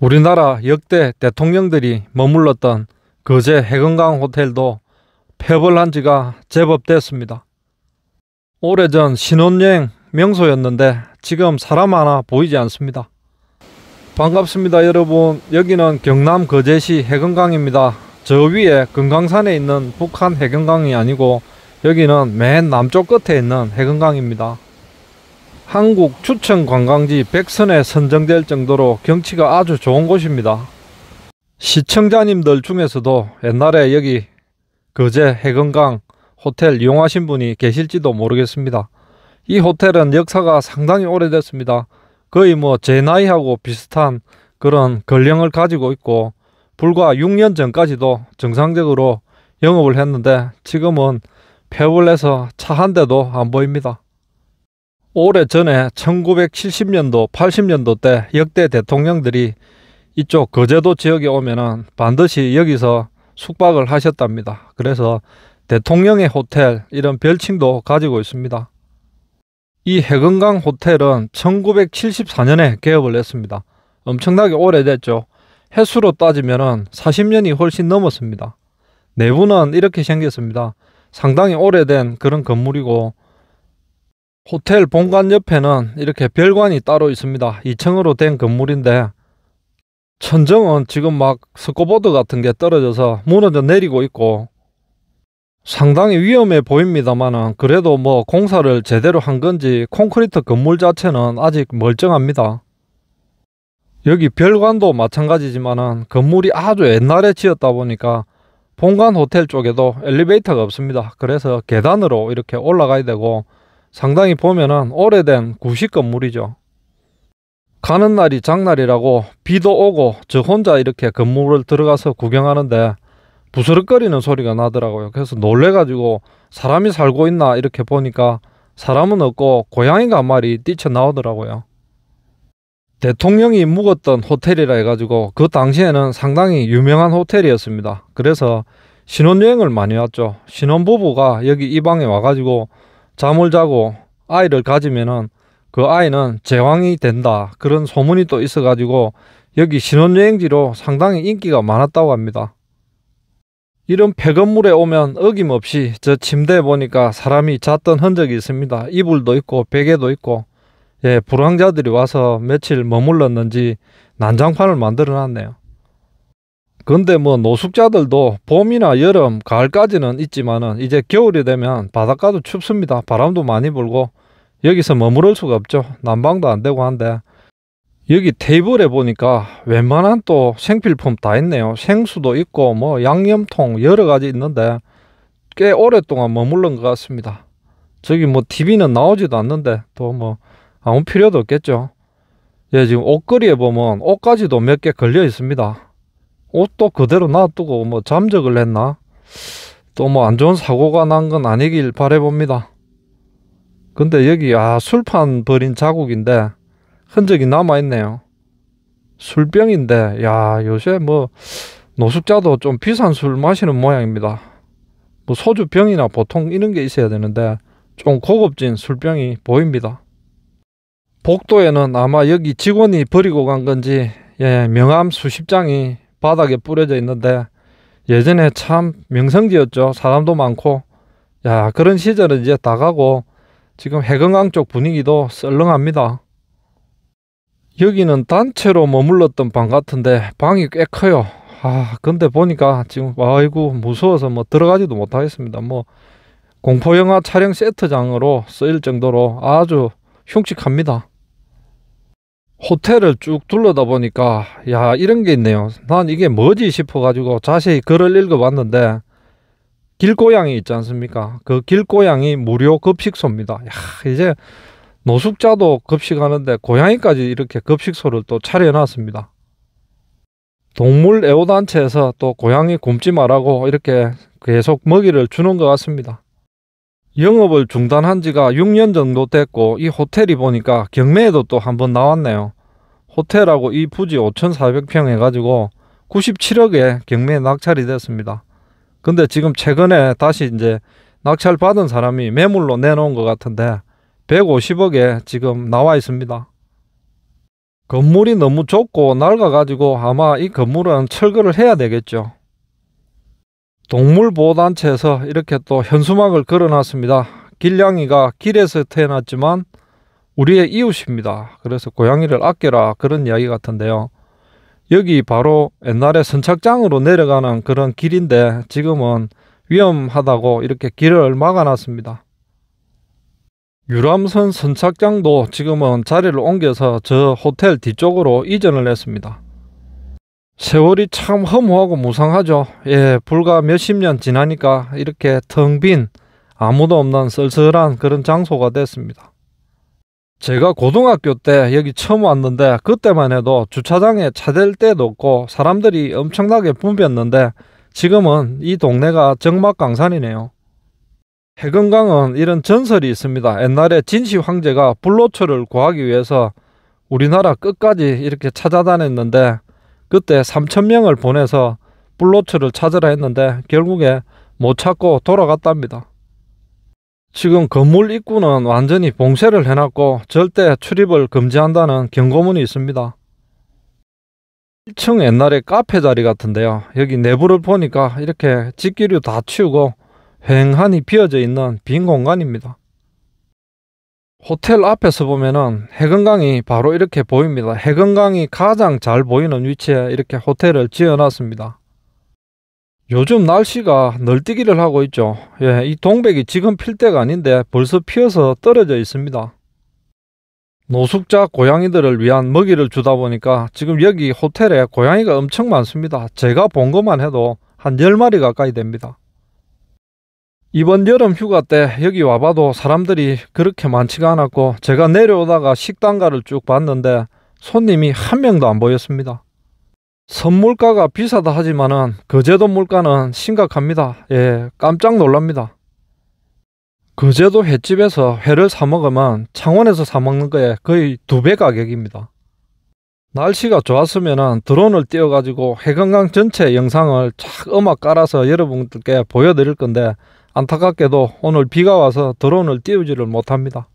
우리나라 역대 대통령들이 머물렀던 거제 해금강 호텔도 폐벌한 지가 제법 됐습니다. 오래전 신혼여행 명소였는데 지금 사람 하나 보이지 않습니다. 반갑습니다 여러분 여기는 경남 거제시 해금강입니다. 저 위에 금강산에 있는 북한 해금강이 아니고 여기는 맨 남쪽 끝에 있는 해금강입니다. 한국 추천 관광지 백선에 선정될 정도로 경치가 아주 좋은 곳입니다. 시청자님들 중에서도 옛날에 여기 거제 해건강 호텔 이용하신 분이 계실지도 모르겠습니다. 이 호텔은 역사가 상당히 오래됐습니다. 거의 뭐 제 나이하고 비슷한 그런 근령을 가지고 있고 불과 6년 전까지도 정상적으로 영업을 했는데 지금은 폐불을 해서 차 한 대도 안 보입니다. 오래전에 1970년도 80년도 때 역대 대통령들이 이쪽 거제도 지역에 오면은 반드시 여기서 숙박을 하셨답니다. 그래서 대통령의 호텔 이런 별칭도 가지고 있습니다. 이 해금강 호텔은 1974년에 개업을 했습니다. 엄청나게 오래됐죠. 해수로 따지면 40년이 훨씬 넘었습니다. 내부는 이렇게 생겼습니다. 상당히 오래된 그런 건물이고 호텔 본관 옆에는 이렇게 별관이 따로 있습니다. 2층으로 된 건물인데 천정은 지금 막 스코보드 같은 게 떨어져서 무너져 내리고 있고 상당히 위험해 보입니다만은 그래도 뭐 공사를 제대로 한 건지 콘크리트 건물 자체는 아직 멀쩡합니다. 여기 별관도 마찬가지지만은 건물이 아주 옛날에 지었다 보니까 본관 호텔 쪽에도 엘리베이터가 없습니다. 그래서 계단으로 이렇게 올라가야 되고 상당히 보면은 오래된 구식 건물이죠. 가는 날이 장날이라고 비도 오고 저 혼자 이렇게 건물을 들어가서 구경하는데 부스럭거리는 소리가 나더라고요. 그래서 놀래가지고 사람이 살고 있나 이렇게 보니까 사람은 없고 고양이가 한 마리 뛰쳐나오더라고요. 대통령이 묵었던 호텔이라 해가지고 그 당시에는 상당히 유명한 호텔이었습니다. 그래서 신혼여행을 많이 왔죠. 신혼부부가 여기 이 방에 와가지고 잠을 자고 아이를 가지면은 그 아이는 제왕이 된다 그런 소문이 또 있어가지고 여기 신혼여행지로 상당히 인기가 많았다고 합니다. 이런 폐건물에 오면 어김없이 저 침대에 보니까 사람이 잤던 흔적이 있습니다. 이불도 있고 베개도 있고 예, 불황자들이 와서 며칠 머물렀는지 난장판을 만들어 놨네요. 근데 뭐 노숙자들도 봄이나 여름, 가을까지는 있지만은 이제 겨울이 되면 바닷가도 춥습니다. 바람도 많이 불고 여기서 머무를 수가 없죠. 난방도 안 되고 한데 여기 테이블에 보니까 웬만한 또 생필품 다 있네요. 생수도 있고 뭐 양념통 여러 가지 있는데 꽤 오랫동안 머물른 것 같습니다. 저기 뭐 TV는 나오지도 않는데 또 뭐 아무 필요도 없겠죠. 예, 지금 옷걸이에 보면 옷까지도 몇 개 걸려 있습니다. 옷도 그대로 놔두고 뭐 잠적을 했나? 또 뭐 안 좋은 사고가 난 건 아니길 바래봅니다. 근데 여기 아 술판 버린 자국인데 흔적이 남아있네요. 술병인데 야 요새 뭐 노숙자도 좀 비싼 술 마시는 모양입니다. 뭐 소주병이나 보통 이런 게 있어야 되는데 좀 고급진 술병이 보입니다. 복도에는 아마 여기 직원이 버리고 간 건지 예, 명함 수십 장이 바닥에 뿌려져 있는데 예전에 참 명성지였죠. 사람도 많고 야 그런 시절은 이제 다 가고 지금 해금강 쪽 분위기도 썰렁합니다. 여기는 단체로 머물렀던 방 같은데 방이 꽤 커요. 아 근데 보니까 지금 아이고 무서워서 뭐 들어가지도 못하겠습니다. 뭐 공포영화 촬영 세트장으로 쓰일 정도로 아주 흉측합니다. 호텔을 쭉 둘러다 보니까 야 이런 게 있네요 난 이게 뭐지 싶어 가지고 자세히 글을 읽어봤는데 길고양이 있지 않습니까 그 길고양이 무료 급식소입니다 야 이제 노숙자도 급식하는데 고양이까지 이렇게 급식소를 또 차려놨습니다 동물 애호단체에서 또 고양이 굶지 말라고 이렇게 계속 먹이를 주는 것 같습니다 영업을 중단한 지가 6년 정도 됐고 이 호텔이 보니까 경매에도 또 한번 나왔네요. 호텔하고 이 부지 5,400평 해가지고 97억에 경매 낙찰이 됐습니다. 근데 지금 최근에 다시 이제 낙찰 받은 사람이 매물로 내놓은 것 같은데 150억에 지금 나와 있습니다. 건물이 너무 좁고 낡아가지고 아마 이 건물은 철거를 해야 되겠죠. 동물보호단체에서 이렇게 또 현수막을 걸어놨습니다. 길냥이가 길에서 태어났지만 우리의 이웃입니다. 그래서 고양이를 아껴라 그런 이야기 같은데요. 여기 바로 옛날에 선착장으로 내려가는 그런 길인데 지금은 위험하다고 이렇게 길을 막아놨습니다. 유람선 선착장도 지금은 자리를 옮겨서 저 호텔 뒤쪽으로 이전을 했습니다. 세월이 참 허무하고 무상하죠. 예, 불과 몇십 년 지나니까 이렇게 텅 빈 아무도 없는 쓸쓸한 그런 장소가 됐습니다. 제가 고등학교 때 여기 처음 왔는데 그때만 해도 주차장에 차댈 데도 없고 사람들이 엄청나게 붐볐는데 지금은 이 동네가 정막강산이네요. 해금강은 이런 전설이 있습니다. 옛날에 진시 황제가 불로초를 구하기 위해서 우리나라 끝까지 이렇게 찾아다녔는데 그때 3천명을 보내서 불로초를 찾으라 했는데 결국에 못 찾고 돌아갔답니다. 지금 건물 입구는 완전히 봉쇄를 해놨고 절대 출입을 금지한다는 경고문이 있습니다. 1층 옛날에 카페 자리 같은데요. 여기 내부를 보니까 이렇게 집기류 다 치우고 횡하니 비어져 있는 빈 공간입니다. 호텔 앞에서 보면은 해건강이 바로 이렇게 보입니다. 해건강이 가장 잘 보이는 위치에 이렇게 호텔을 지어놨습니다. 요즘 날씨가 널뛰기를 하고 있죠. 예, 이 동백이 지금 필 때가 아닌데 벌써 피어서 떨어져 있습니다. 노숙자 고양이들을 위한 먹이를 주다 보니까 지금 여기 호텔에 고양이가 엄청 많습니다. 제가 본 것만 해도 한 10마리 가까이 됩니다. 이번 여름 휴가 때 여기 와봐도 사람들이 그렇게 많지가 않았고 제가 내려오다가 식당가를 쭉 봤는데 손님이 한 명도 안 보였습니다. 선물가가 비싸다 하지만은 거제도 물가는 심각합니다. 예, 깜짝 놀랍니다. 거제도 횟집에서 회를 사 먹으면 창원에서 사 먹는 거에 거의 두 배 가격입니다. 날씨가 좋았으면 드론을 띄워가지고 해건강 전체 영상을 착 음악 깔아서 여러분들께 보여드릴 건데 안타깝게도 오늘 비가 와서 드론을 띄우지를 못합니다.